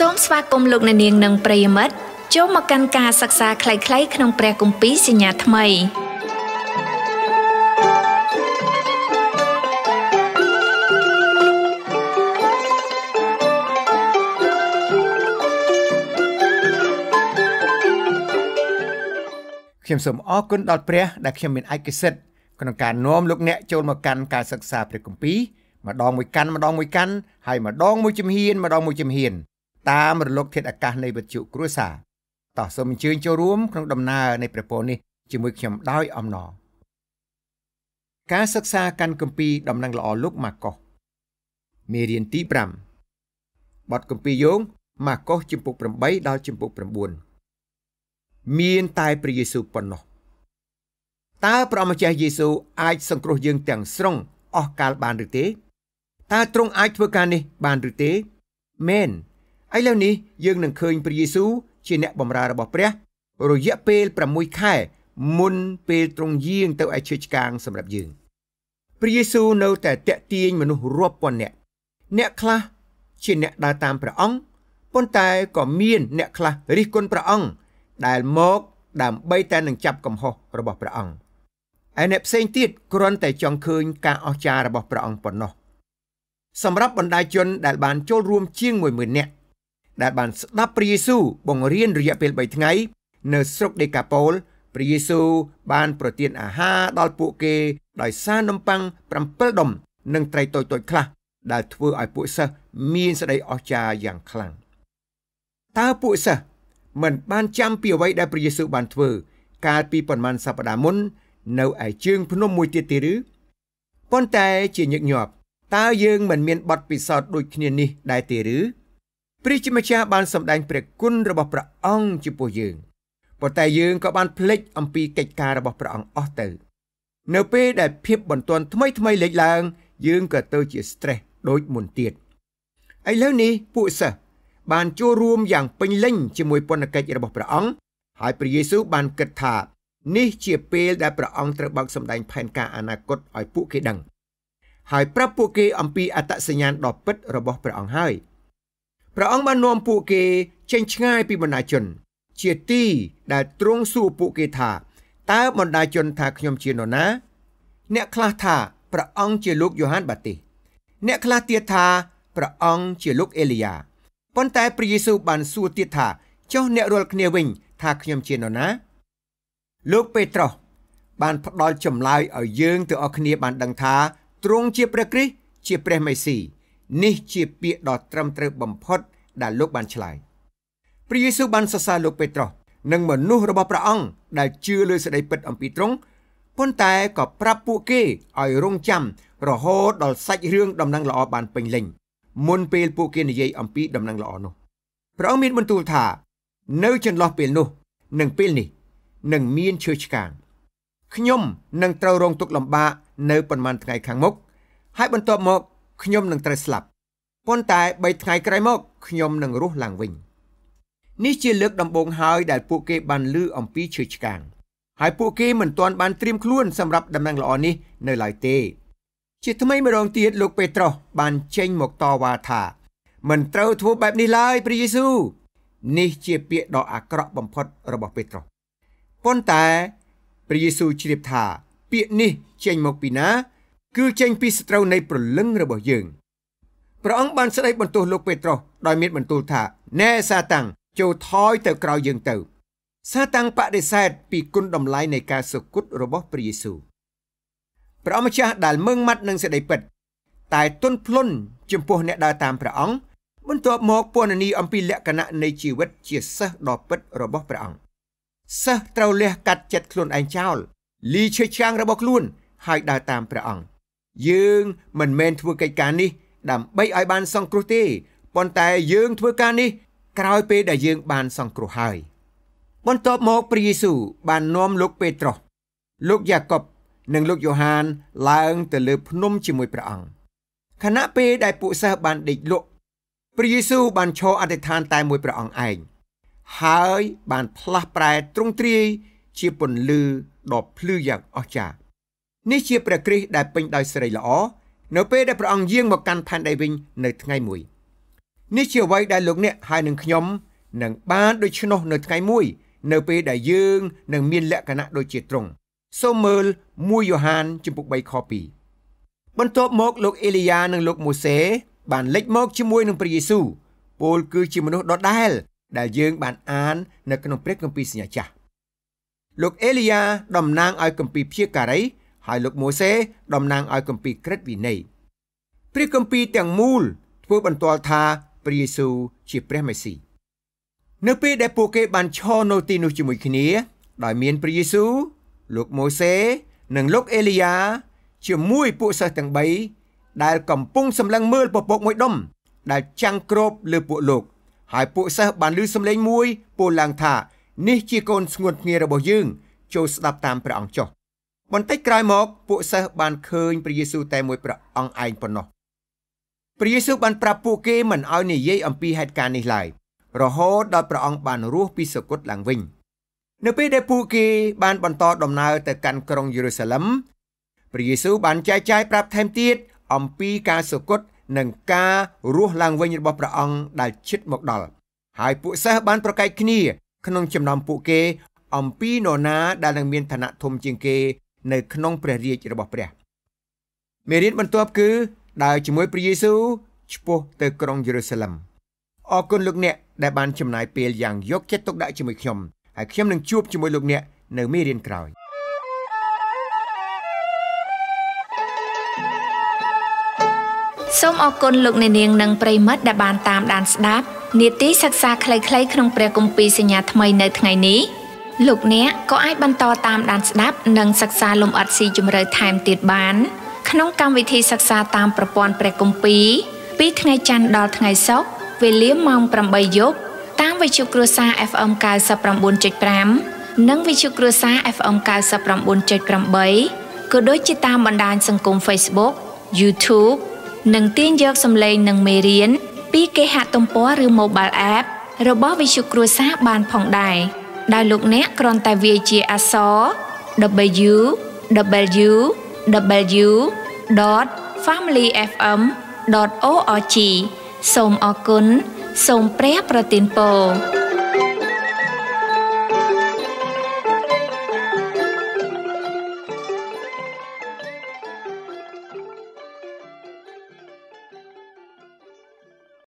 សូមស្វាគមន៍លោកអ្នកនាងនិងប្រិយមិត្តចូលមកកាន់ការសិក្សាខ្លីៗក្នុងព្រះគម្ពីរសញ្ញាថ្មីខ្ញុំសូមអរគុណដល់ព្រះដែលខ្ញុំមានឯកសិទ្ធិក្នុងការនាំលោកអ្នកចូលមកកាន់ការសិក្សាព្រះគម្ពីរម្ដងមួយកាន់ម្ដងមួយកាន់ហើយម្ដងមួយជំហានម្ដងមួយជំហានតាមរលកធាតុអាកាសនៃវិទ្យុគ្រួសារតោះសូមអញ្ជើញចូលរួមក្នុងដំណើរនៃព្រះពរនេះជាមួយខ្ញុំដោយអំណរការសិក្សាកាន់គម្ពីរដំណឹងល្អលោកម៉ាកុសមេរៀនទី5បទគម្ពីរយោងម៉ាកុសជំពូក8ដល់ជំពូក9មានតែព្រះយេស៊ូវប៉ុណ្ណោះតើព្រះម្ចាស់យេស៊ូវអាច សង្គ្រោះយើងទាំងស្រុង អស់កាលបានឬទេតើទ្រង់អាចធ្វើការនេះបានឬទេមែនឥឡូវនេះយើងនឹងឃើញព្រះយេស៊ូវជាអ្នកបម្រើរបស់ព្រះរយៈពេល6ខែមុនពេលទ្រង់យាងទៅឯឈើឆ្កាងសម្រាប់យើងព្រះយេស៊ូវនៅតែតាក់ទាញមនុស្សរាប់ពាន់នាក់អ្នកខ្លះជាអ្នកដើរតាមព្រះអង្គប៉ុន្តែក៏មានអ្នកខ្លះរិះគន់ព្រះអង្គដែលមកដើម្បីតែនឹងចាប់កំហុសរបស់ព្រះអង្គឯអ្នកផ្សេងទៀតគ្រាន់តែចង់ឃើញការអស្ចារ្យរបស់ព្រះអង្គប៉ុណ្ណោះសម្រាប់បណ្ដាជនដែលបានចូលរួមជាង10000នាក់ដែលបានស្ដាប់ព្រះយេស៊ូវបង្រៀនរយៈពេល3ថ្ងៃ នៅស្រុកដេកាប៉ូលព្រះយេស៊ូវបានប្រទានអាហារដល់ពួកគេ ដោយសារនំប៉័ង7ដុំនិងត្រីតូចៗខ្លះដែលធ្វើឲ្យពួកសិស្សមានសេចក្តីអស្ចារ្យយ៉ាងខ្លាំងតើពួកសិស្សមិនបានចាំពីអ្វីដែលព្រះយេស៊ូវបានធ្វើកាលពីប៉ុន្មានសប្តាហ៍មុន នៅឯជើងភ្នំមួយទៀតទេឬប៉ុន្តែជាញឹកញាប់តើយើងមិនមានបទពិសោធន៍ដូចគ្នានេះដែរទេឬព្រះជាម្ចាស់បានសម្ដែងព្រះគុណរបស់ព្រះអង្គចំពោះយើងប៉ុន្តែយើងក៏បានភ្លេចអំពីកិច្ចការរបស់ព្រះអង្គអស់ទៅ នៅពេលដែលភាពបន្ទាន់ថ្មីថ្មីលេចឡើង យើងក៏ទៅជា stress ដូចមុនទៀតឥឡូវនេះពួកសិស្សបានចូលរួមយ៉ាងពេញលេញជាមួយពន្ធកិច្ចរបស់ព្រះអង្គហើយព្រះយេស៊ូវបានគិតថា នេះជាពេលដែលព្រះអង្គត្រូវបើកសម្ដែងផែនការអនាគតឲ្យពួកគេដឹងហើយប្រាប់ពួកគេអំពីអត្តសញ្ញាណដ៏ពិតរបស់ព្រះអង្គហើយ។ព្រះអង្គបាននាំពួកគេចេញឆ្ងាយពីបណ្ដាជន ជាទីដែលទ្រង់សួរពួកគេថាតើបណ្ដាជនថាខ្ញុំជានរណា អ្នកខ្លះថាព្រះអង្គជាលោកយ៉ូហានបាទីសអ្នកខ្លះទៀតថាព្រះអង្គជាលោកអេលីយ៉ាប៉ុន្តែព្រះយេស៊ូវបានសួរទៀតថាចុះអ្នករាល់គ្នាវិញថាខ្ញុំជានរណាលោកពេត្រុសបានផ្ដល់ចម្លើយឲ្យយើងទាំងអស់គ្នាបានដឹងថាទ្រង់ជាព្រះគ្រីស្ទជាព្រះមេស៊ីនេះជាពាក្យដ៏ត្រឹមត្រូវបំផុត ដែលលោកបានឆ្លើយព្រះយេស៊ូវបានសរសើរលោក ពេត្រុសនិងមនុស្សរបស់ព្រះអង្គដែលជឿលើសេចក្តីពិតអំពីទ្រង់ប៉ុន្តែក៏ប្រាប់ពួកគេឲ្យរងចាំរហូតដល់សាច់រឿងដំណឹងល្អបានពេញលេញមុនពេលពួកគេនិយាយអំពីដំណឹងល្អនោះព្រះអង្គមានបន្ទូលថា នៅ ចន្លោះពេលនោះនិងពេលនេះនឹងមានឈើឆ្កាងខ្ញុំនឹងត្រូវរងទុក្ខលំបាកនៅប៉ុន្មានថ្ងៃខាងមុខហើយបន្ទាប់មកខ្ញុំនឹងត្រូវស្លាប់ប៉ុន្តែ3ថ្ងៃក្រោយមក ខ្ញុំនឹងរស់ឡើងវិញនេះជាលើកដំបូងហើយដែល ពួកគេបានឮអំពីឈើឆ្កាងហើយពួកគេមិនទាន់បានត្រៀមខ្លួនសម្រាប់ដំណឹងល្អនេះនៅឡើយទេ ជាថ្មីម្ដងទៀតលោកពេត្រុសបានចេញមកតវ៉ាថាមិនត្រូវធ្វើបែបនេះឡើយព្រះយេស៊ូវនេះជាពាក្យដ៏អាក្រក់បំផុតរបស់ពេត្រុសប៉ុន្តែព្រះយេស៊ូវជ្រាបថា ពាក្យនេះចេញមកពីណាគឺចេញពីសត្រូវនៃព្រលឹងរបស់យើងព្រះអង្គបានស្ដីបន្ទោសលោកពេត្រុសដោយមានបន្ទូលថាណែសាតាំងចូលថយទៅក្រោយយើងទៅ សាតាំងបដិសេធពីគុណតម្លៃនៃការសុគតរបស់ព្រះយេស៊ូវព្រះអម្ចាស់ដែលមើងម៉ាត់នឹងសេចក្តីពិត តែទុនភ្លុនចំពោះអ្នកដើរតាមព្រះអង្គបន្ទាប់មកពណ៌នាអំពីលក្ខណៈនៃជីវិត ជាសិស្សដ៏ពិតរបស់ព្រះអង្គសិស្សត្រូវលះកាត់ចិត្តខ្លួនឯងចោល លីឈើឆ្កាងរបស់ខ្លួន ហើយដើរតាមព្រះអង្គយើងមិនមែនធ្វើកិច្ចការនេះដើម្បីឲ្យ បានសង្គ្រោះទេប៉ុន្តែយើងធ្វើការនេះក្រោយពេលដែលយើង បានសង្គ្រោះហើយបន្ទាប់មកព្រះយេស៊ូវបាននាំលោកពេត្រុសលោកយ៉ាកុបនិងលោកយ៉ូហានឡើងទៅលើ ភ្នំជាមួយព្រះអង្គខណៈពេលដែលពួកសិស្សបានដេកលក់ព្រះយេស៊ូវបានឈរអធិដ្ឋានតែមួយព្រះអង្គឯងហើយបានផ្លាស់ប្រែទ្រង់ទ្រាយជាពន្លឺដ៏ភ្លឺយ៉ាងអស្ចារ្យនេះជាព្រះគ្រីស្ទដែលពេញដោយសិរីល្អនៅពេលដែលព្រះអង្គយាងមកកាន់ផែនដីវិញនៅថ្ងៃមួយ នេះជាអ្វីដែលលោកអ្នកហើយនឹងខ្ញុំនឹងបានដូច្នោះនៅថ្ងៃមួយ នៅពេលដែលយើងនឹងមានលក្ខណៈដូចជាទ្រង់សូមមើល1យ៉ូហានជំពូក3ខ2បន្ទាប់មកលោកអេលីយ៉ានិងលោកម៉ូសេ បានលេចមកជាមួយនឹងព្រះយេស៊ូវពលគឺជាមនុស្សដដែលដែលយើងបានអាននៅក្នុងព្រះគម្ពីរសញ្ញាចាស់លោកអេលីយ៉ាតំណាងឲ្យគម្ពីរព្យាការីហើយលោកម៉ូសេតំណាងឲ្យគម្ពីរក្រឹតវិន័យព្រះគម្ពីរទាំងមូល ធ្វើបន្ទាល់ថាព្រះយេស៊ូវជាព្រះមេស៊ីនៅពេលដែលពួកគេបានឈរនៅទីនោះជាមួយគ្នាដោយមានព្រះយេស៊ូវលោកម៉ូសេនិងលោកអេលីយ៉ាជាមួយពួកសិស្សទាំង3ដែលកំពុង សម្លឹងមើលពពកមួយដុំដែលចាំងគ្របលើពួកលោកហើយពួកសិស្សបានឮសំឡេងមួយពោលឡើងថានេះជាកូនស្ងួនភ្ងារបស់យើង ចូលស្ដាប់តាមព្រះអង្គចុះបន្តិចក្រោយមក ពួកសិស្សបានឃើញព្រះយេស៊ូវតែមួយព្រះអង្គឯងប៉ុណ្ណោះព្រះយេស៊ូវបានប្រាប់ពួកគេមិនឲ្យនិយាយអំពីហេតុការណ៍នេះឡើយរហូតដល់ព្រះអង្គបានរស់ពីសគត់ឡើងវិញនៅពេលដែលពួកគេបានបន្តដំណើរទៅកាន់ក្រុងយេរូសាឡិមព្រះយេស៊ូវបានចែកចាយប្រាប់ថែមទៀតអំពីការសគត់និងការរស់ឡើងវិញរបស់ព្រះអង្គដែលជិតមកដល់ហើយពួកសិស្សបានប្រកែកគ្នាក្នុងចំណោមពួកគេអំពីនរណាដែលនឹងមានឋានៈធំជាងគេនៅក្នុង ព្រះរាជរបស់ព្រះមេរៀនបន្ទាប់គឺដើរជាមួយព្រះយេស៊ូវឆ្ពោះទៅ ក្រុងយេរូសាឡិមអរគុណលោកអ្នកដែលបានចំណាយពេលយ៉ាងយកចិត្តទុកដាក់ជាមួយខ្ញុំហើយខ្ញុំនឹងជួបជាមួយលោកអ្នកនៅមេរៀនក្រោយ។សូមអរគុណលោកអ្នកនាងនិងប្រិមិត្តដែលបាន តាមដានស្ដាប់នាទីសិក្សាខ្លីៗក្នុងព្រះគម្ពីរសញ្ញាថ្មីនៅថ្ងៃនេះ។លោកអ្នកក៏អាចបន្តតាមដានស្ដាប់និងសិក្សាលំអិតស៊ីជម្រៅថែមទៀតបានក្នុងកម្មវិធីសិក្សាតាមប្រព័ន្ធព្រះគម្ពីរពីថ្ងៃច័ន្ទដល់ថ្ងៃសុក្រវេលាម៉ោង8យប់តាមវិទ្យុគ្រួសារ FM 99.5និងវិទ្យុគ្រួសារ FM 99.8ក៏ដូចជាតាមបណ្ដាញសង្គម Facebook YouTube និងទាញយកសំឡេងនិងមេរៀនពីគេហទំព័រឬ Mobile App របស់វិទ្យុគ្រួសារបានផងដែរ។ដោយលោកអ្នកគ្រាន់តែវាយជាអក្សរ www.familyfm.org សូមអរគុណសូមព្រះប្រទានពរ